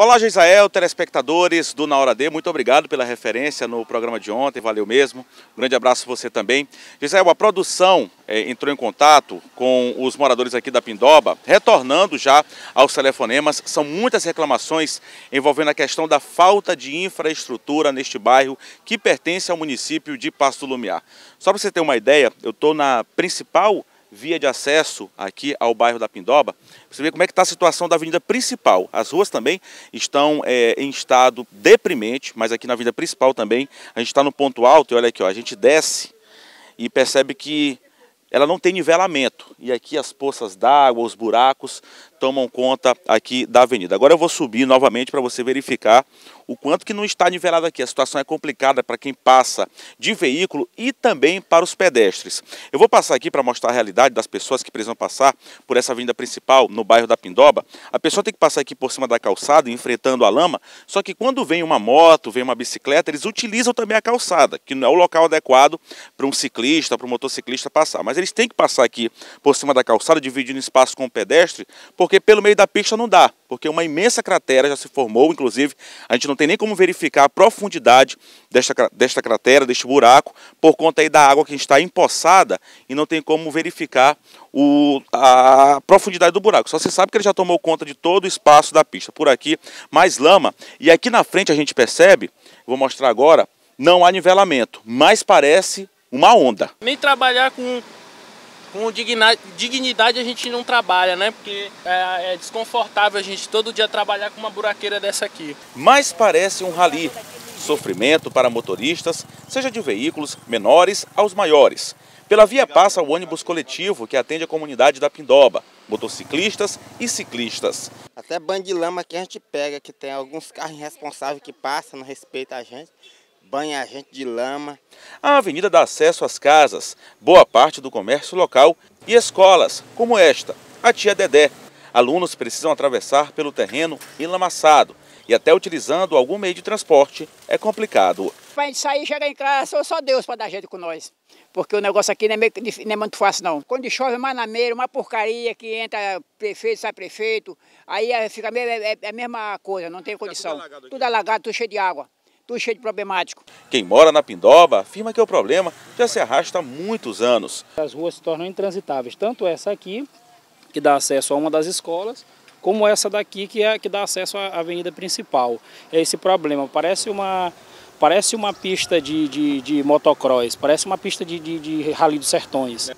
Olá, Gisael, telespectadores do Na Hora D, muito obrigado pela referência no programa de ontem, valeu mesmo. Grande abraço você também. Gisael, a produção é, entrou em contato com os moradores aqui da Pindoba, retornando já aos telefonemas. São muitas reclamações envolvendo a questão da falta de infraestrutura neste bairro que pertence ao município de Passo do Lumiar. Só para você ter uma ideia, eu estou na principal via de acesso aqui ao bairro da Pindoba, você vê como é que está a situação da avenida principal. As ruas também estão é, em estado deprimente, mas aqui na avenida principal também, a gente está no ponto alto e olha aqui, ó, a gente desce e percebe que ela não tem nivelamento. E aqui as poças d'água, os buracos tomam conta aqui da avenida. Agora eu vou subir novamente para você verificar o quanto que não está nivelado aqui. A situação é complicada para quem passa de veículo e também para os pedestres. Eu vou passar aqui para mostrar a realidade das pessoas que precisam passar por essa avenida principal no bairro da Pindoba. A pessoa tem que passar aqui por cima da calçada, enfrentando a lama, só que quando vem uma moto, vem uma bicicleta, eles utilizam também a calçada, que não é o local adequado para um ciclista, para um motociclista passar. Mas eles têm que passar aqui por cima da calçada, dividindo espaço com o pedestre, porque porque pelo meio da pista não dá, porque uma imensa cratera já se formou, inclusive a gente não tem nem como verificar a profundidade desta, desta cratera, deste buraco, por conta aí da água que está empoçada e não tem como verificar o, a profundidade do buraco. Só se sabe que ele já tomou conta de todo o espaço da pista. Por aqui, mais lama. E aqui na frente a gente percebe, vou mostrar agora, não há nivelamento, mas parece uma onda. Nem trabalhar com com dignidade a gente não trabalha, né? Porque é, é, desconfortável a gente todo dia trabalhar com uma buraqueira dessa aqui. Mas parece um rali. Sofrimento para motoristas, seja de veículos menores aos maiores. Pela via passa o ônibus coletivo que atende a comunidade da Pindoba, motociclistas e ciclistas. Até banho de lama que a gente pega, que tem alguns carros irresponsáveis que passam, não respeita a gente banha a gente de lama. A avenida dá acesso às casas, boa parte do comércio local e escolas, como esta, a Tia Dedé. Alunos precisam atravessar pelo terreno enlamaçado e até utilizando algum meio de transporte é complicado. Para a gente sair e chegar em casa, só, só Deus para dar jeito com nós. Porque o negócio aqui não é, meio, não é muito fácil, não. Quando chove, é na meira, uma porcaria que entra prefeito, sai prefeito. Aí é, fica é, é, a mesma coisa, não tem condição. Tudo alagado, tudo alagado, tudo cheio de água tudo cheio de problemático. Quem mora na Pindoba afirma que o problema já se arrasta há muitos anos. As ruas se tornam intransitáveis, tanto essa aqui, que dá acesso a uma das escolas, como essa daqui que, é, que dá acesso à avenida principal. É esse problema. Parece uma, parece uma pista de, de, de motocross, parece uma pista de, de, de rally dos sertões.